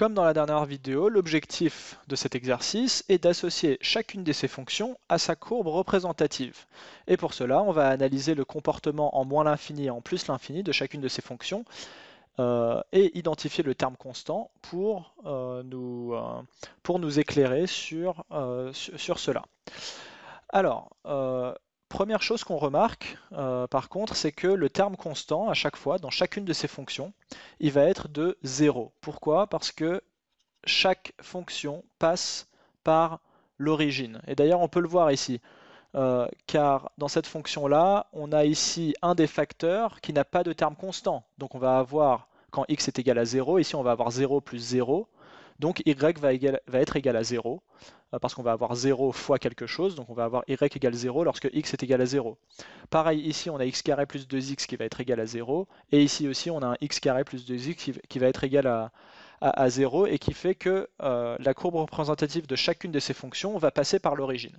Comme dans la dernière vidéo, l'objectif de cet exercice est d'associer chacune de ces fonctions à sa courbe représentative. Et pour cela, on va analyser le comportement en moins l'infini et en plus l'infini de chacune de ces fonctions euh, et identifier le terme constant pour, euh, nous, euh, pour nous éclairer sur, sur cela. Alors, Première chose qu'on remarque, euh, par contre, c'est que le terme constant, à chaque fois, dans chacune de ces fonctions, il va être de 0. Pourquoi Parce que chaque fonction passe par l'origine. Et d'ailleurs, on peut le voir ici, euh, car dans cette fonction-là, on a ici un des facteurs qui n'a pas de terme constant. Donc on va avoir, quand x est égal à 0, ici on va avoir 0 plus 0, donc y va, être égal à 0, euh, parce qu'on va avoir 0 fois quelque chose, donc on va avoir y égale 0 lorsque x est égal à 0. Pareil ici, on a x carré plus 2x qui va être égal à 0, et ici aussi on a un x carré plus 2x qui, va être égal à, à, 0, et qui fait que euh, la courbe représentative de chacune de ces fonctions va passer par l'origine.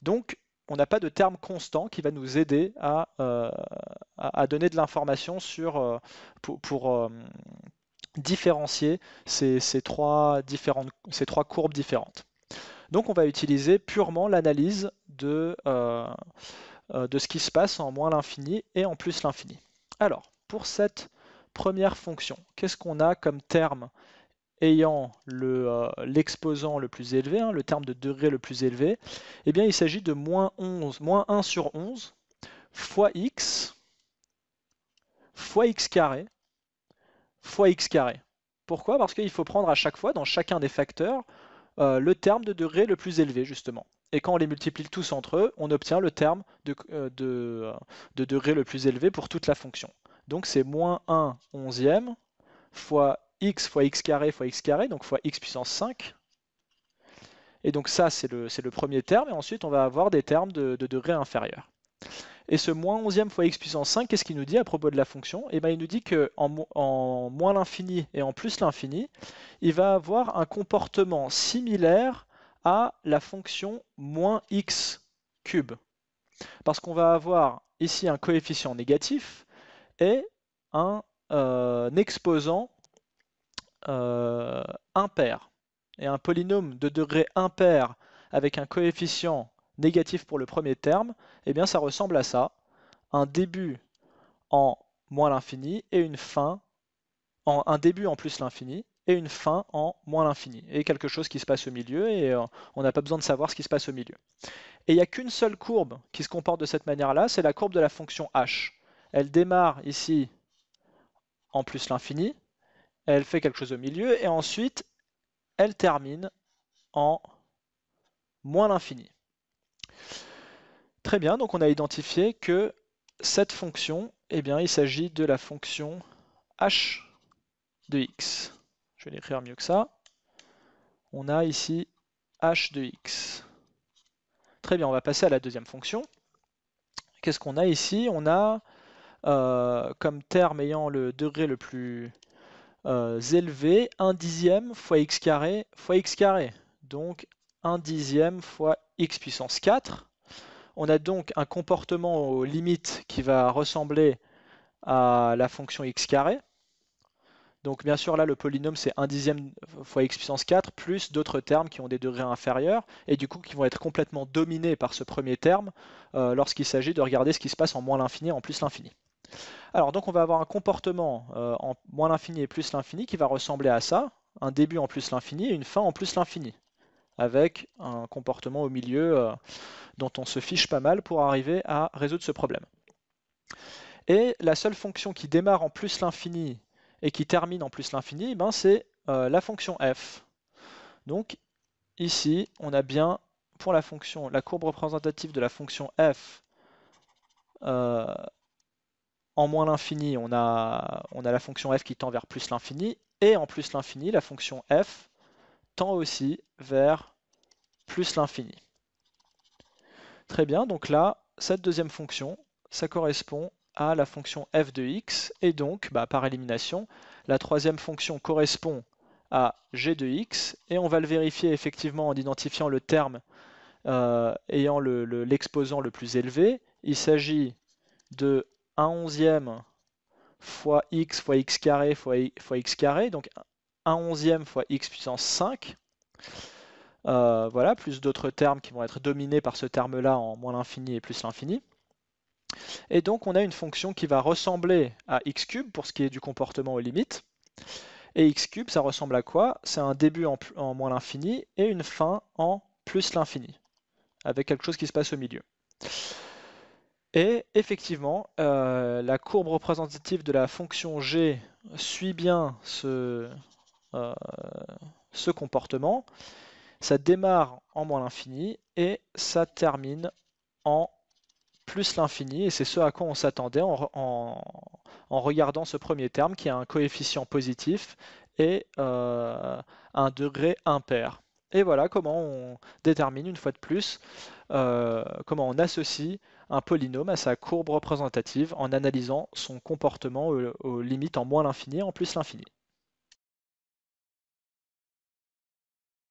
Donc on n'a pas de terme constant qui va nous aider à, euh, donner de l'information sur, pour, différencier ces, trois différentes, ces trois courbes différentes. Donc on va utiliser purement l'analyse de, euh, euh, de ce qui se passe en moins l'infini et en plus l'infini. Alors, pour cette première fonction, qu'est-ce qu'on a comme terme ayant euh, l'exposant le, le, plus élevé, hein, le terme de degré le plus élevé Eh bien, il s'agit de moins 11, moins 1 sur 11 fois x fois x carré fois x carré. Pourquoi Parce qu'il faut prendre à chaque fois, dans chacun des facteurs, euh, le terme de degré le plus élevé, justement. Et quand on les multiplie tous entre eux, on obtient le terme de, euh, euh, degré le plus élevé pour toute la fonction. Donc c'est moins 1 onzième fois x fois x carré fois x carré, donc fois x puissance 5. Et donc ça, c'est le, premier terme. Et ensuite, on va avoir des termes de degré inférieur. Et ce moins 11e fois x puissance 5, qu'est-ce qu'il nous dit à propos de la fonction Et eh bien, il nous dit qu'en en, moins l'infini et en plus l'infini, il va avoir un comportement similaire à la fonction moins x cube. Parce qu'on va avoir ici un coefficient négatif et un, euh, exposant euh, impair. Et un polynôme de degré impair avec un coefficient négatif pour le premier terme, eh bien ça ressemble à ça. Un début en moins l'infini et une fin en un début en plus l'infini et une fin en moins l'infini. Et quelque chose qui se passe au milieu et euh, on n'a pas besoin de savoir ce qui se passe au milieu. Et il n'y a qu'une seule courbe qui se comporte de cette manière-là, c'est la courbe de la fonction h. Elle démarre ici en plus l'infini, elle fait quelque chose au milieu et ensuite elle termine en moins l'infini. Très bien, donc on a identifié que cette fonction, eh bien, il s'agit de la fonction h de x. Je vais l'écrire mieux que ça. On a ici h de x. Très bien, on va passer à la deuxième fonction. Qu'est-ce qu'on a ici On a euh, comme terme ayant le degré le plus euh, élevé, 1 dixième fois x carré fois x carré. Donc 1 dixième fois x puissance 4. On a donc un comportement aux limites qui va ressembler à la fonction x carré. Donc bien sûr là le polynôme c'est 1 dixième fois x puissance 4 plus d'autres termes qui ont des degrés inférieurs et du coup qui vont être complètement dominés par ce premier terme euh, lorsqu'il s'agit de regarder ce qui se passe en moins l'infini et en plus l'infini. Alors donc on va avoir un comportement euh, en moins l'infini et plus l'infini qui va ressembler à ça, un début en plus l'infini et une fin en plus l'infini avec un comportement au milieu euh, dont on se fiche pas mal pour arriver à résoudre ce problème. Et la seule fonction qui démarre en plus l'infini et qui termine en plus l'infini, eh ben c'est euh, la fonction f. Donc ici, on a bien pour la fonction, la courbe représentative de la fonction f euh, en moins l'infini, on a, on a la fonction f qui tend vers plus l'infini, et en plus l'infini, la fonction f tend aussi vers plus l'infini. Très bien, donc là, cette deuxième fonction, ça correspond à la fonction f de x, et donc, bah, par élimination, la troisième fonction correspond à g de x, et on va le vérifier effectivement en identifiant le terme euh, ayant l'exposant le, plus élevé. Il s'agit de 1 onzième fois x fois x carré fois, x carré, donc 1 onzième fois x puissance 5. Euh, voilà, plus d'autres termes qui vont être dominés par ce terme-là en moins l'infini et plus l'infini. Et donc on a une fonction qui va ressembler à x cube pour ce qui est du comportement aux limites. Et x cube, ça ressemble à quoi C'est un début en, moins l'infini et une fin en plus l'infini, avec quelque chose qui se passe au milieu. Et effectivement, euh, la courbe représentative de la fonction g suit bien ce, euh, ce comportement. Ça démarre en moins l'infini et ça termine en plus l'infini. Et c'est ce à quoi on s'attendait en, regardant ce premier terme qui a un coefficient positif et euh, un degré impair. Et voilà comment on détermine une fois de plus euh, comment on associe un polynôme à sa courbe représentative en analysant son comportement aux limites en moins l'infini et en plus l'infini.